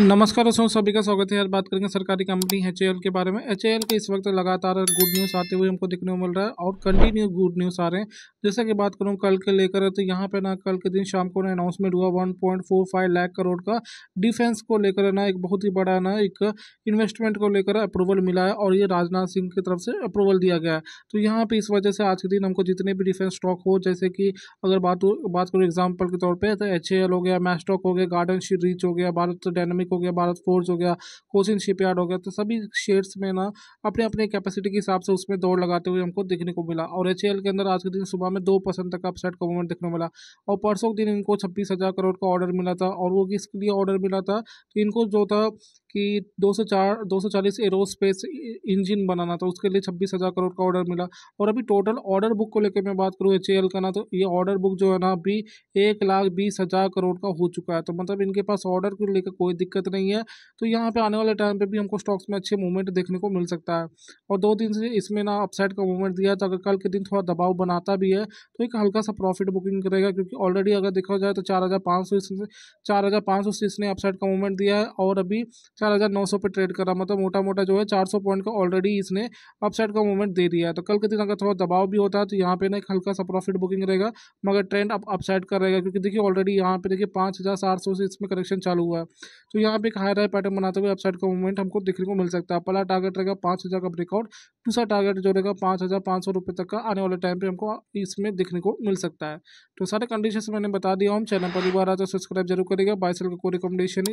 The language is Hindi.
नमस्कार दोस्तों सभी का स्वागत है यार बात करेंगे सरकारी कंपनी एच के बारे में एच के इस वक्त लगातार गुड न्यूज़ आते हुए हमको देखने को मिल रहा है और कंटिन्यू गुड न्यूज़ आ रहे हैं जैसा कि बात करूँ कल के लेकर तो यहाँ पे ना कल के दिन शाम को ना अनाउंसमेंट हुआ 1.45 लाख करोड़ का डिफेंस को लेकर ना एक बहुत ही बड़ा ना एक इन्वेस्टमेंट को लेकर अप्रूवल मिला है और ये राजनाथ सिंह की तरफ से अप्रूवल दिया गया है तो यहाँ पर इस वजह से आज के दिन हमको जितने भी डिफेंस स्टॉक हो जैसे कि अगर बात बात करूँ एग्जाम्पल के तौर पर तो एच हो गया मैस्टॉक हो गया गार्डन रीच हो गया भारत डायनेमिक हो गया भारत फोर्स हो गया कोचिन शिपयार्ड हो गया तो सभी शेयर्स में ना अपने अपने कैपेसिटी के हिसाब से उसमें दौड़ लगाते हुए हमको देखने को मिला और एच के अंदर आज के दिन सुबह में दो परसेंट तक का का मूवमेंट देखने को मिला और परसों के दिन इनको छब्बीस हज़ार करोड़ का ऑर्डर मिला था और वो किसके लिए ऑर्डर मिला था तो इनको जो था कि 204 एरो एरोस्पेस इंजन बनाना था उसके लिए छब्बीस हज़ार करोड़ का ऑर्डर मिला और अभी टोटल ऑर्डर बुक को लेकर मैं बात करूँ एच का ना तो ये ऑर्डर बुक जो है ना अभी एक लाख बीस हज़ार करोड़ का हो चुका है तो मतलब इनके पास ऑर्डर को लेकर कोई दिक्कत नहीं है तो यहाँ पर आने वाले टाइम पर भी हमको स्टॉक्स में अच्छे मूवमेंट देखने को मिल सकता है और दो दिन से इसमें ना अपसाइड का मूवमेंट दिया तो अगर कल के दिन थोड़ा दबाव बनाता भी है तो एक हल्का सा प्रॉफिट बुकिंग करेगा क्योंकि ऑलरेडी अगर देखा जाए तो चार हज़ार पाँच सौ चार हज़ार पाँच सौ इसने अपसाइड का मूवमेंट दिया है और अभी चार हज़ार नौ सौ पर ट्रेड कर रहा मतलब मोटा मोटा जो है चार सौ पॉइंट का ऑलरेडी इसने अपसाइड का मूवमेंट दे दिया है तो कल के दिन अगर थोड़ा दबाव भी होता है तो यहाँ पे ना एक हल्का सा प्रॉफिट बुकिंग रहेगा मगर ट्रेंड अब अपसाइड का रहेगा क्योंकि देखिए ऑलरेडी यहाँ पे देखिए पाँच हज़ार सात सौ से इसमें करेक्शन चालू हुआ है तो यहाँ पे एक हाई राय पैटर्न बनाते हुए अपसाइड का मूवमेंट हमको देखने को मिल सकता है पहला टारगेट रहेगा पाँच हज़ार का ब्रेकआउट दूसरा टारगेट जो रहेगा पाँच हज़ार पाँच सौ रुपये तक का आने वाले टाइम पर हमको इसमें देखने को मिल सकता है तो सारे कंडीशन मैंने बता दिया हम चैनल पर दोबारा तो सब्सक्राइब जरूर करेगा बाइसल का कोई रिकमेंडेशन